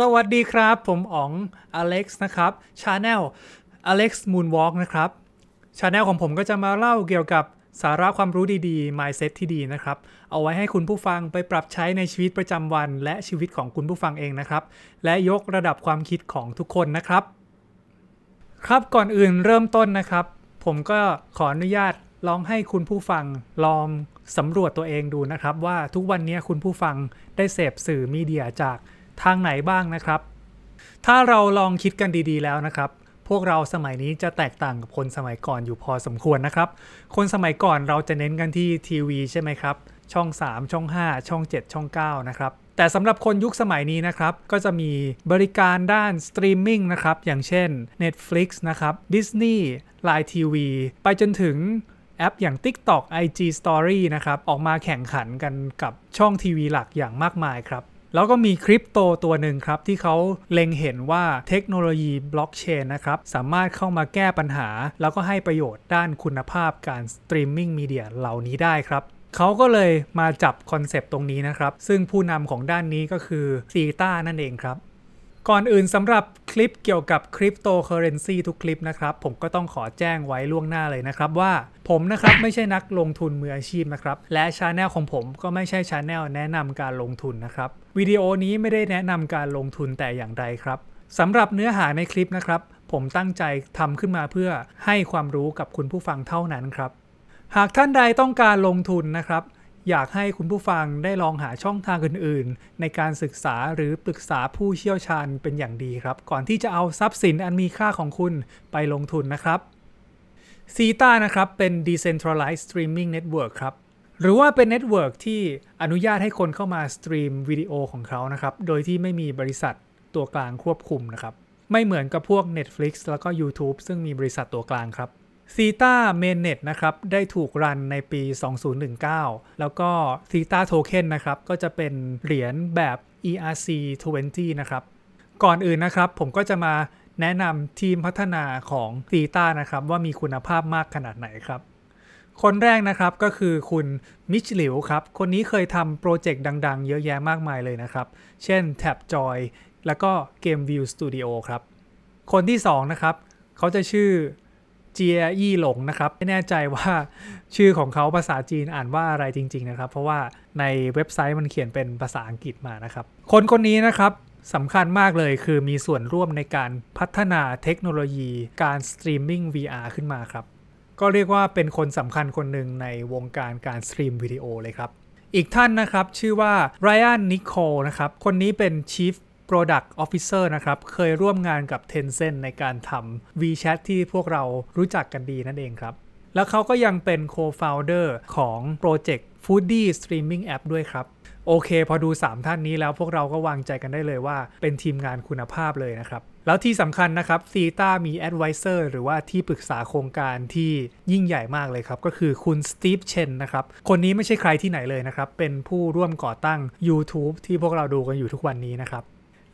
สวัสดีครับ ผมอ๋องอเล็กซ์นะครับชาแนลอเล็กซ์มูนวอล์กนะครับชาแนลของผมก็จะมาเล่าเกี่ยวกับสาระความรู้ดีๆ mindset ที่ดีนะครับ เอาไว้ให้คุณผู้ฟังไปปรับใช้ในชีวิตประจำวันและชีวิตของคุณผู้ฟังเอง นะครับ และยกระดับความคิดของทุกคนนะครับ ครับก่อนอื่นเริ่มต้นนะครับ ผมก็ขออนุญาตลองให้คุณผู้ฟังลองสำรวจตัวเองดูนะครับว่าทุกวันนี้คุณผู้ฟังได้เสพสื่อมีเดียจากทางไหนบ้างนะครับ ถ้าเราลองคิดกันดีๆแล้วนะครับ พวกเราสมัยนี้จะแตกต่างกับคนสมัยก่อนอยู่พอสมควรนะครับ คนสมัยก่อนเราจะเน้นกันที่ทีวีใช่ไหมครับ ช่อง 3 ช่อง 5 ช่อง 7 ช่อง 9 นะครับ แต่สำหรับคนยุคสมัยนี้นะครับ ก็จะมีบริการด้านสตรีมมิ่งนะครับ อย่างเช่น Netflix นะครับ Disney Line TV ไปจนถึงแอป อย่าง TikTok IG Story นะครับ ออกมาแข่งขันกันกับช่องทีวีหลักอย่างมากมายครับแล้วก็มีคริปโตตัวหนึ่งครับ ที่เขาเล็งเห็นว่าเทคโนโลยีบล็อกเชนนะครับ สามารถเข้ามาแก้ปัญหา แล้วก็ให้ประโยชน์ด้านคุณภาพการสตรีมมิ่งมีเดียเหล่านี้ได้ครับเขาก็เลยมาจับคอนเซปต์ตรงนี้นะครับ ซึ่งผู้นำของด้านนี้ก็คือซีต้านั่นเองครับก่อนอื่นสำหรับคลิปเกี่ยวกับคริปโตเคอเรนซีทุกคลิปนะครับผมก็ต้องขอแจ้งไว้ล่วงหน้าเลยนะครับ ว่าผมนะครับไม่ใช่นักลงทุนมืออาชีพนะครับและชาแนลของผมก็ไม่ใช่ชาแนลแนะนำการลงทุนนะครับวิดีโอนี้ไม่ได้แนะนำการลงทุนแต่อย่างใดครับสำหรับเนื้อหาในคลิปนะครับ ผมตั้งใจทำขึ้นมาเพื่อให้ความรู้กับคุณผู้ฟังเท่านั้นครับหากท่านใดต้องการลงทุนนะครับอยากให้คุณผู้ฟังได้ลองหาช่องทางอื่น ๆ ในการศึกษาหรือปรึกษาผู้เชี่ยวชาญเป็นอย่างดีครับ ก่อนที่จะเอาทรัพย์สินอันมีค่าของคุณไปลงทุนนะครับซีตานะครับ เป็น decentralized streaming network ครับหรือว่าเป็นเน็ตเวิร์กที่อนุญาตให้คนเข้ามาสตรีมวิดีโอของเขานะครับ โดยที่ไม่มีบริษัทตัวกลางควบคุมนะครับ ไม่เหมือนกับพวก Netflix แล้วก็ YouTube ซึ่งมีบริษัทตัวกลางครับซีตาเมนเน็ตนะครับ ได้ถูกรันในปี 2019 แล้วก็ซีตาโทเค็นนะครับ ก็จะเป็นเหรียญแบบ ERC 20นะครับ ก่อนอื่นนะครับผมก็จะมาแนะนำทีมพัฒนาของซีตานะครับ ว่ามีคุณภาพมากขนาดไหนครับ คนแรกนะครับก็คือคุณมิชลิวครับ คนนี้เคยทำโปรเจกต์ดังๆเยอะแยะมากมายเลยนะครับ เช่น Tab Joy แล้วก็ Game View Studio ครับ คนที่ 2 นะครับเขาจะชื่อเจียยี่หลงนะครับไม่แน่ใจว่าชื่อของเขาภาษาจีนอ่านว่าอะไรจริงๆนะครับ เพราะว่าในเว็บไซต์มันเขียนเป็นภาษาอังกฤษมานะครับ คนคนนี้นะครับสำคัญมากเลยคือมีส่วนร่วมในการพัฒนาเทคโนโลยี การสตรีมมิ่ง VR ขึ้นมาครับ ก็เรียกว่าเป็นคนสำคัญคนหนึ่งในวงการการสตรีมวิดีโอเลยครับ อีกท่านนะครับชื่อว่าไรอันนิโคลนะครับคนนี้เป็น Chief Product Officer นะครับ เคยร่วมงานกับ Tencent ในการทำ WeChat ที่พวกเรารู้จักกันดีนั่นเองครับ แล้วเขาก็ยังเป็น Co-founder ของโปรเจกต์ Foodie Streaming App ด้วยครับ โอเคพอดู 3 ท่านนี้แล้วพวกเราก็วางใจกันได้เลยว่า เป็นทีมงานคุณภาพเลยนะครับ แล้วที่สำคัญนะครับซีต้ามี Advisor หรือว่าที่ปรึกษาโครงการที่ยิ่งใหญ่มากเลยครับก็คือคุณสตีฟเชนนะครับ คนนี้ไม่ใช่ใครที่ไหนเลยนะครับ เป็นผู้ร่วมก่อตั้ง YouTube ที่พวกเราดูกันอยู่ทุกวันนี้นะครับ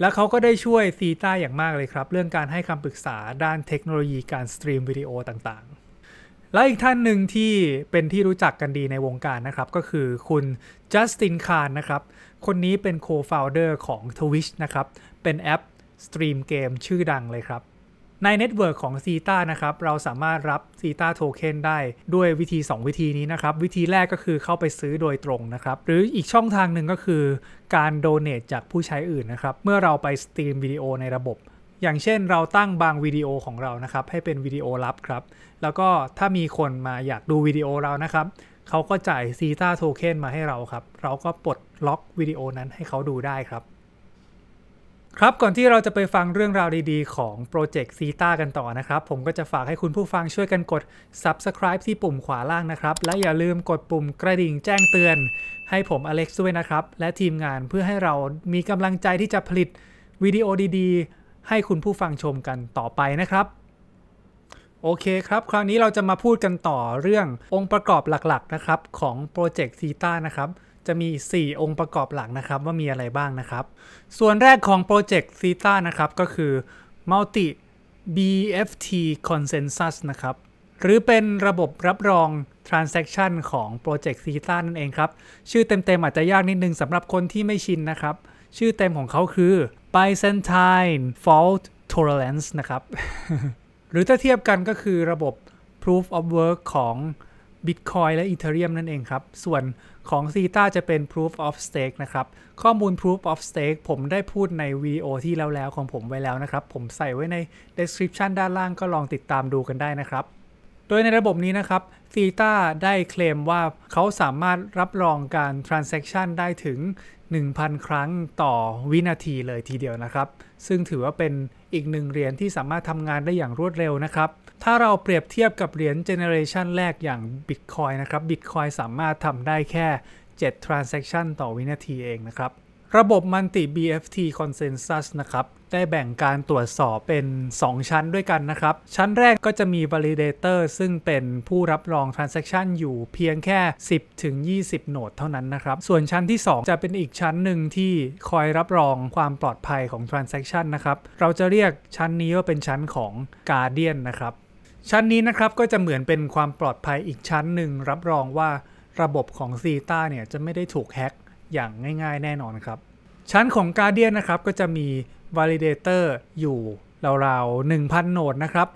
และเขาก็ได้ช่วยซีต้าอย่างมากเลยครับ เรื่องการให้คำปรึกษาด้านเทคโนโลยีการสตรีมวิดีโอต่าง ๆ และอีกท่านหนึ่งที่เป็นที่รู้จักกันดีในวงการนะครับ ก็คือคุณจัสตินคารนะครับ คนนี้เป็นโคฟาวเดอร์ของ Twitch นะครับ เป็นแอปสตรีมเกมชื่อดังเลยครับในเน็ตเวิร์กของซ e t a นะครับ เราสามารถรับ Zeta ทเค็นได้ด้วยวิธี 2 วิธีนี้นะครับ วิธีแรกก็คือเข้าไปซื้อโดยตรงนะครับ หรืออีกช่องทางหนึ่งก็คือการโดเน a t จากผู้ใช้อื่นนะครับ เมื่อเราไปสตรีมวิดีโอในระบบ อย่างเช่นเราตั้งบางวิดีโอของเรานะครับให้เป็นวิดีโอลับครับ แล้วก็ถ้ามีคนมาอยากดูวิดีโอเรานะครับเขาก็จ่าย Zeta ทเค็นมาให้เราครับเราก็ปลดล็อกวิดีโอนั้นให้เขาดูได้ครับครับก่อนที่เราจะไปฟังเรื่องราวดีๆของโปรเจกต์ซีตากันต่อนะครับ ผมก็จะฝากให้คุณผู้ฟังช่วยกันกด subscribe ที่ปุ่มขวาล่างนะครับ และอย่าลืมกดปุ่มกระดิ่งแจ้งเตือน ให้ผมอเล็กซ์ด้วยนะครับ และทีมงานเพื่อให้เรามีกำลังใจที่จะผลิตวิดีโอดีๆ ให้คุณผู้ฟังชมกันต่อไปนะครับ โอเคครับ คราวนี้เราจะมาพูดกันต่อเรื่ององค์ประกอบหลักๆนะครับของโปรเจกต์ซีตานะครับจะมี 4 องค์ประกอบหลักนะครับว่ามีอะไรบ้างนะครับ ส่วนแรกของโปรเจกต์ซีตานะครับก็คือ Multi BFT Consensus นะครับ หรือเป็นระบบรับรอง Transaction ของโปรเจกต์ซีตานั่นเองครับ ชื่อเต็มๆ อาจจะยากนิดนึงสำหรับคนที่ไม่ชินนะครับ ชื่อเต็มของเขาคือ Byzantine Fault Tolerance นะครับ หรือถ้าเทียบกันก็คือระบบ Proof of Work ของ Bitcoin และ Ethereum นั่นเองครับ ส่วนของซ e t a จะเป็น Proof of Stake นะครับ ข้อมูล Proof of Stake ผมได้พูดในวีโอที่แล้วๆของผมไว้แล้วนะครับ ผมใส่ไว้ใน Description ด้านล่างก็ลองติดตามดูกันได้นะครับ โดยในระบบนี้นะครับซีตาได้เคลมว่าเขาสามารถรับรองการ Transaction ได้ถึง 1,000 ครั้งต่อวินาทีเลยทีเดียวนะครับ ซึ่งถือว่าเป็นอีกหนึ่งเหรียญที่สามารถทำงานได้อย่างรวดเร็วนะครับถ้าเราเปรียบเทียบกับเหรียญเจเนเรชันแรกอย่าง Bitcoin นะครับ Bitcoin สามารถทำได้แค่7 transaction ต่อวินาทีเองนะครับ ระบบมันติ BFT consensus นะครับ ได้แบ่งการตรวจสอบเป็น 2 ชั้นด้วยกันนะครับ ชั้นแรกก็จะมี validator ซึ่งเป็นผู้รับรอง transaction อยู่เพียงแค่ 10 ถึง 20 โหนดเท่านั้นนะครับ ส่วนชั้นที่ 2 จะเป็นอีกชั้นหนึ่งที่คอยรับรองความปลอดภัยของ transaction นะครับเราจะเรียกชั้นนี้ว่าเป็นชั้นของ guardian นะครับชั้นนี้นะครับก็จะเหมือนเป็นความปลอดภัยอีกชั้นหนึ่งรับรองว่าระบบของซีตาเนี่ยจะไม่ได้ถูกแฮ็กอย่างง่ายๆแน่นอนครับชั้นของ Guardian นะครับ ก็จะมี Validator อยู่ราวๆ1,000โหนดนะครับ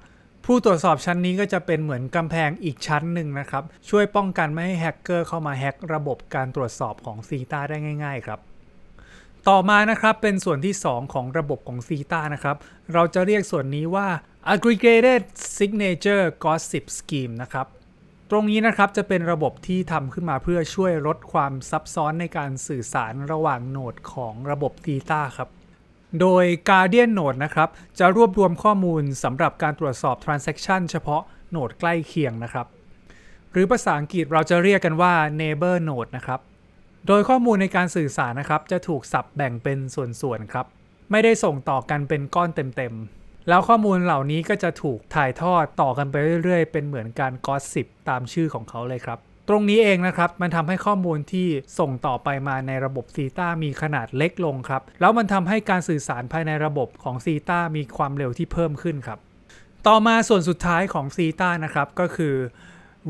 ผู้ตรวจสอบชั้นนี้ก็จะเป็นเหมือนกำแพงอีกชั้นหนึ่งนะครับช่วยป้องกันไม่ให้แฮกเกอร์เข้ามาแฮกระบบการตรวจสอบของซีตาได้ง่ายๆครับต่อมานะครับเป็นส่วนที่ 2 ของระบบของซีตานะครับเราจะเรียกส่วนนี้ว่า Aggregated Signature Gossip Scheme นะครับ ตรงนี้นะครับจะเป็นระบบที่ทำขึ้นมาเพื่อช่วยลดความซับซ้อนในการสื่อสารระหว่างโนดของระบบ t h e t a ครับ โดย Guardian Node นะครับ จะรวบรวมข้อมูลสำหรับการตรวจสอบ Transaction เฉพาะโนดใกล้เคียงนะครับ หรือภาษาอังกฤษเราจะเรียกกันว่า Neighbor Node นะครับ โดยข้อมูลในการสื่อสารนะครับ จะถูกสับแบ่งเป็นส่วนๆ ครับ ไม่ได้ส่งต่อกันเป็นก้อนเต็มๆแล้วข้อมูลเหล่านี้ก็จะถูกถ่ายทอดต่อกันไปเรื่อยๆ เป็นเหมือนการกอสิบตามชื่อของเขาเลยครับ ตรงนี้เองนะครับมันทำให้ข้อมูลที่ส่งต่อไปมาในระบบซีต้ามีขนาดเล็กลงครับ แล้วมันทำให้การสื่อสารภายในระบบของซีต้ามีความเร็วที่เพิ่มขึ้นครับ ต่อมาส่วนสุดท้ายของซีต้านะครับก็คือ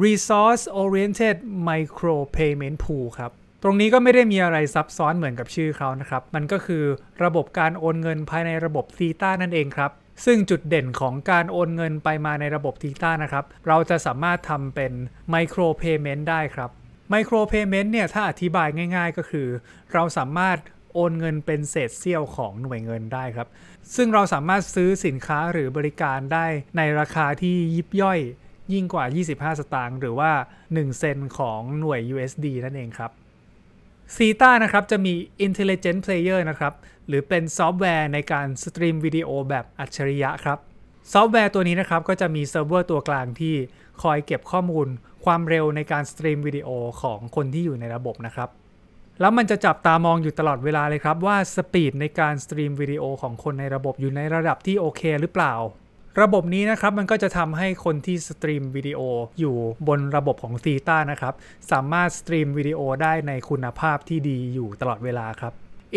resource oriented micro payment pool ครับ ตรงนี้ก็ไม่ได้มีอะไรซับซ้อนเหมือนกับชื่อเขานะครับ มันก็คือระบบการโอนเงินภายในระบบซีต้านั่นเองครับซึ่งจุดเด่นของการโอนเงินไปมาในระบบทีต้านะครับ เราจะสามารถทำเป็นไมโครเพย์เมนต์ได้ครับไมโครเพย์เมนต์เนี่ยถ้าอธิบายง่ายๆ ก็คือ เราสามารถโอนเงินเป็นเศษเสี้ยวของหน่วยเงินได้ครับ ซึ่งเราสามารถซื้อสินค้าหรือบริการได้ ในราคาที่ยิบย่อยยิ่งกว่า 25 สตางค์หรือว่า 1 เซนของหน่วย USD นั่นเองครับซีตานะครับจะมี Intelligent Player นะครับหรือเป็นซอฟต์แวร์ในการสตรีมวิดีโอแบบอัจฉริยะครับซอฟต์แวร์ตัวนี้นะครับก็จะมีเซิร์ฟเวอร์ตัวกลางที่คอยเก็บข้อมูลความเร็วในการสตรีมวิดีโอของคนที่อยู่ในระบบนะครับแล้วมันจะจับตามองอยู่ตลอดเวลาเลยครับว่าสปีดในการสตรีมวิดีโอของคนในระบบอยู่ในระดับที่โอเคหรือเปล่าระบบนี้นะครับมันก็จะทำให้คนที่สตรีมวิดีโออยู่บนระบบของซีต้านะครับสามารถสตรีมวิดีโอได้ในคุณภาพที่ดีอยู่ตลอดเวลาครับ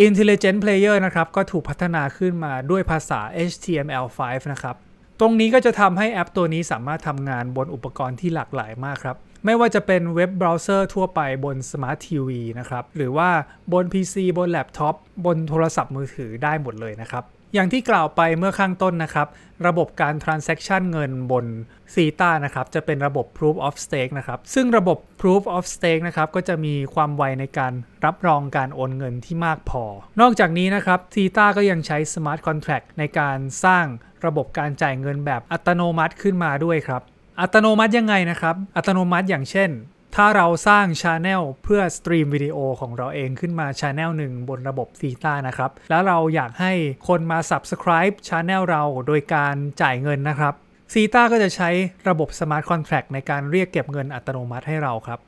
Intelligent Player นะครับก็ถูกพัฒนาขึ้นมาด้วยภาษา HTML5 นะครับ ตรงนี้ก็จะทำให้แอปตัวนี้สามารถทำงานบนอุปกรณ์ที่หลากหลายมากครับไม่ว่าจะเป็นเว็บเบราว์เซอร์ทั่วไปบนสมาร์ททีวีนะครับ หรือว่าบน PC บนแล็ปท็อปบนโทรศัพท์มือถือได้หมดเลยนะครับ อย่างที่กล่าวไปเมื่อข้างต้นนะครับ ระบบการ transaction เงินบน c ีตานะครับ จะเป็นระบบ proof of stake นะครับ ซึ่งระบบ proof of stake นะครับก็จะมีความไวในการรับรองการโอนเงินที่มากพอ นอกจากนี้นะครับ c ีตาก็ยังใช้ smart contract ในการสร้างระบบการจ่ายเงินแบบอัตโนมัติขึ้นมาด้วยครับอัตโนมัติยังไงนะครับ อัตโนมัติอย่างเช่น ถ้าเราสร้างชาแนลเพื่อสตรีมวิดีโอของเราเองขึ้นมาชาแนลหนึ่งบนระบบซีตานะครับ แล้วเราอยากให้คนมา Subscribe ชาแนลเราโดยการจ่ายเงินนะครับซีตาก็จะใช้ระบบสมาร์ทคอนแท็กในการเรียกเก็บเงินอัตโนมัติให้เราครับ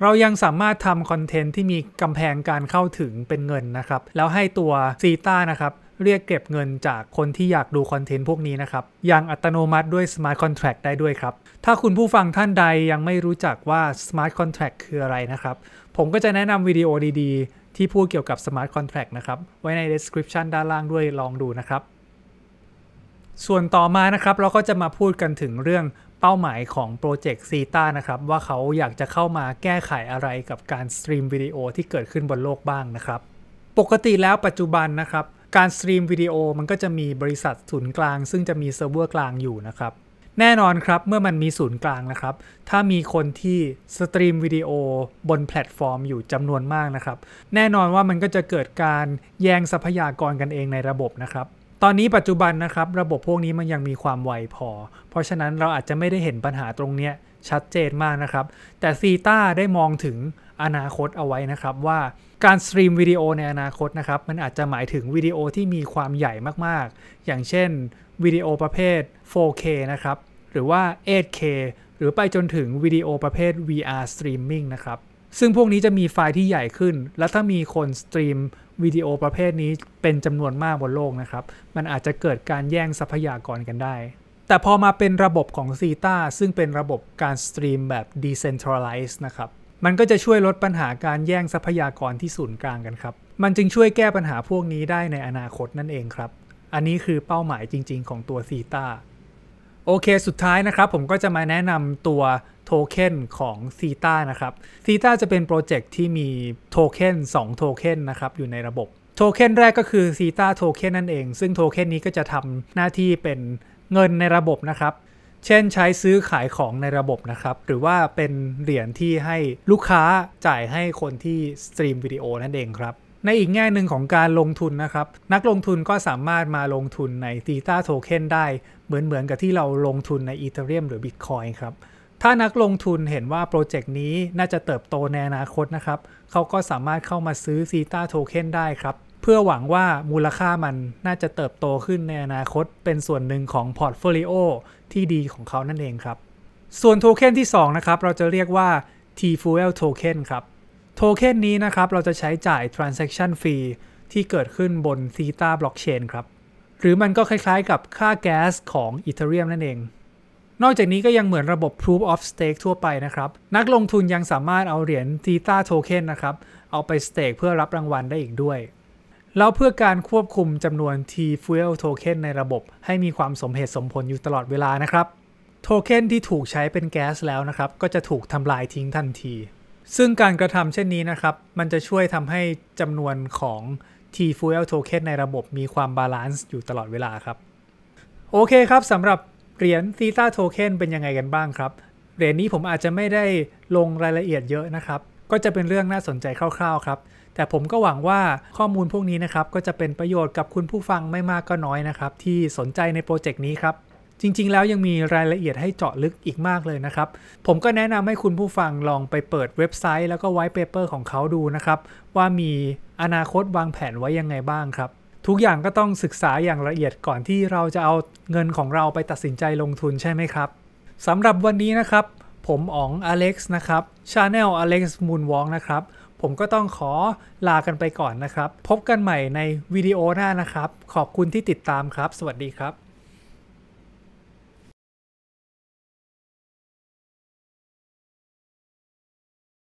เรายังสามารถทำคอนเทนต์ที่มีกำแพงการเข้าถึงเป็นเงินนะครับ แล้วให้ตัวซีตานะครับเรียกเก็บเงินจากคนที่อยากดูคอนเทนต์พวกนี้นะครับอย่างอัตโนมัติด้วย Smart Contract ได้ด้วยครับ ถ้าคุณผู้ฟังท่านใดยังไม่รู้จักว่า Smart Contract คืออะไรนะครับ ผมก็จะแนะนำวิดีโอดี ๆ ที่พูดเกี่ยวกับ Smart Contract นะครับ ไว้ใน Description ด้านล่างด้วยลองดูนะครับ ส่วนต่อมานะครับเราก็จะมาพูดกันถึงเรื่องเป้าหมายของโปรเจกต์ซีตานะครับว่าเขาอยากจะเข้ามาแก้ไขอะไรกับการสตรีมวิดีโอที่เกิดขึ้นบนโลกบ้างนะครับ ปกติแล้วปัจจุบันนะครับการสตรีมวิดีโอมันก็จะมีบริษัทศูนย์กลาง ซึ่งจะมีเซิร์ฟเวอร์กลางอยู่นะครับ แน่นอนครับเมื่อมันมีศูนย์กลางนะครับ ถ้ามีคนที่สตรีมวิดีโอบนแพลตฟอร์มอยู่จำนวนมากนะครับ แน่นอนว่ามันก็จะเกิดการแย่งทรัพยากรกันเองในระบบนะครับตอนนี้ปัจจุบันนะครับระบบพวกนี้มันยังมีความไวพอ เพราะฉะนั้นเราอาจจะไม่ได้เห็นปัญหาตรงเนี้ยชัดเจนมากนะครับ แต่ซีต้าได้มองถึงอนาคตเอาไว้นะครับว่าการสตรีมวิดีโอในอนาคตนะครับมันอาจจะหมายถึงวิดีโอที่มีความใหญ่มากๆ อย่างเช่นวิดีโอประเภท 4K นะครับ หรือว่า 8K หรือไปจนถึงวิดีโอประเภท VR streaming นะครับซึ่งพวกนี้จะมีไฟล์ที่ใหญ่ขึ้น และถ้ามีคนสตรีมวิดีโอประเภทนี้เป็นจำนวนมากบนโลกนะครับ มันอาจจะเกิดการแย่งทรัพยากรกันได้ แต่พอมาเป็นระบบของ z ีตาซึ่งเป็นระบบการสตรีมแบบ decentralized นะครับ มันก็จะช่วยลดปัญหาการแย่งทรัพยากรที่ศูนย์กลางกันครับ มันจึงช่วยแก้ปัญหาพวกนี้ได้ในอนาคตนั่นเองครับ อันนี้คือเป้าหมายจริง ๆ ของตัว z ีตาโอเค สุดท้ายนะครับ ผมก็จะมาแนะนำตัวโทเค็นของซีตานะครับ ซีตาจะเป็นโปรเจกต์ที่มีโทเค็น2โทเค็นนะครับอยู่ในระบบ โทเค็นแรกก็คือซีตาโทเค็นนั่นเอง ซึ่งโทเค็นนี้ก็จะทำหน้าที่เป็นเงินในระบบนะครับ เช่นใช้ซื้อขายของในระบบนะครับ หรือว่าเป็นเหรียญที่ให้ลูกค้าจ่ายให้คนที่สตรีมวิดีโอนั่นเองครับในอีกแง่หนึ่งของการลงทุนนะครับ นักลงทุนก็สามารถมาลงทุนในซีตาโทเค็นได้เหมือนเหมือนกับที่เราลงทุนในอีเทเรียมหรือบิตคอยครับถ้านักลงทุนเห็นว่าโปรเจกต์นี้น่าจะเติบโตในอนาคตนะครับเขาก็สามารถเข้ามาซื้อซีตาโทเค็นได้ครับ เพื่อหวังว่ามูลค่ามันน่าจะเติบโตขึ้นในอนาคตเป็นส่วนหนึ่งของพอร์ตโฟลิโอที่ดีของเขานั่นเองครับ ส่วนโทเค็นที่2นะครับเราจะเรียกว่า T-Fuel Token ครับโทเค็นนี้นะครับเราจะใช้จ่าย transaction fee ที่เกิดขึ้นบน Theta blockchain ครับหรือมันก็คล้ายๆกับค่าแก๊สของ Ethereum นั่นเอง นอกจากนี้ก็ยังเหมือนระบบ Proof of Stake ทั่วไปนะครับนักลงทุนยังสามารถเอาเหรียญ Theta Token นะครับเอาไป Stake เพื่อรับรางวัลได้อีกด้วยแล้วเพื่อการควบคุมจำนวน T Fuel Token ในระบบให้มีความสมเหตุสมผลอยู่ตลอดเวลานะครับโทเค็นที่ถูกใช้เป็นแก๊สแล้วนะครับก็จะถูกทำลายทิ้งทันทีซึ่งการกระทำเช่นนี้นะครับ มันจะช่วยทำให้จำนวนของ T Fuel Token ในระบบมีความบาลานซ์อยู่ตลอดเวลาครับ โอเคครับ สำหรับเหรียญ Theta Token เป็นยังไงกันบ้างครับ เหรียญนี้ผมอาจจะไม่ได้ลงรายละเอียดเยอะนะครับ ก็จะเป็นเรื่องน่าสนใจคร่าวๆครับ แต่ผมก็หวังว่าข้อมูลพวกนี้นะครับ ก็จะเป็นประโยชน์กับคุณผู้ฟังไม่มากก็น้อยนะครับ ที่สนใจในโปรเจกต์นี้ครับจริงๆ แล้วยังมีรายละเอียดให้เจาะลึกอีกมากเลยนะครับ ผมก็แนะนำให้คุณผู้ฟังลองไปเปิดเว็บไซต์ แล้วก็ไวท์เพเปอร์ของเขาดูนะครับ ว่ามีอนาคตวางแผนไว้ยังไงบ้างครับ ทุกอย่างก็ต้องศึกษาอย่างละเอียดก่อนที่เราจะเอาเงินของเราไปตัดสินใจลงทุนใช่ไหมครับสำหรับวันนี้นะครับ ผมอ๋องอเล็กซ์นะครับชาแนลอเล็กซ์มูนวองนะครับผมก็ต้องขอลากันไปก่อนนะครับพบกันใหม่ในวิดีโอหน้านะครับขอบคุณที่ติดตามครับ สวัสดีครับ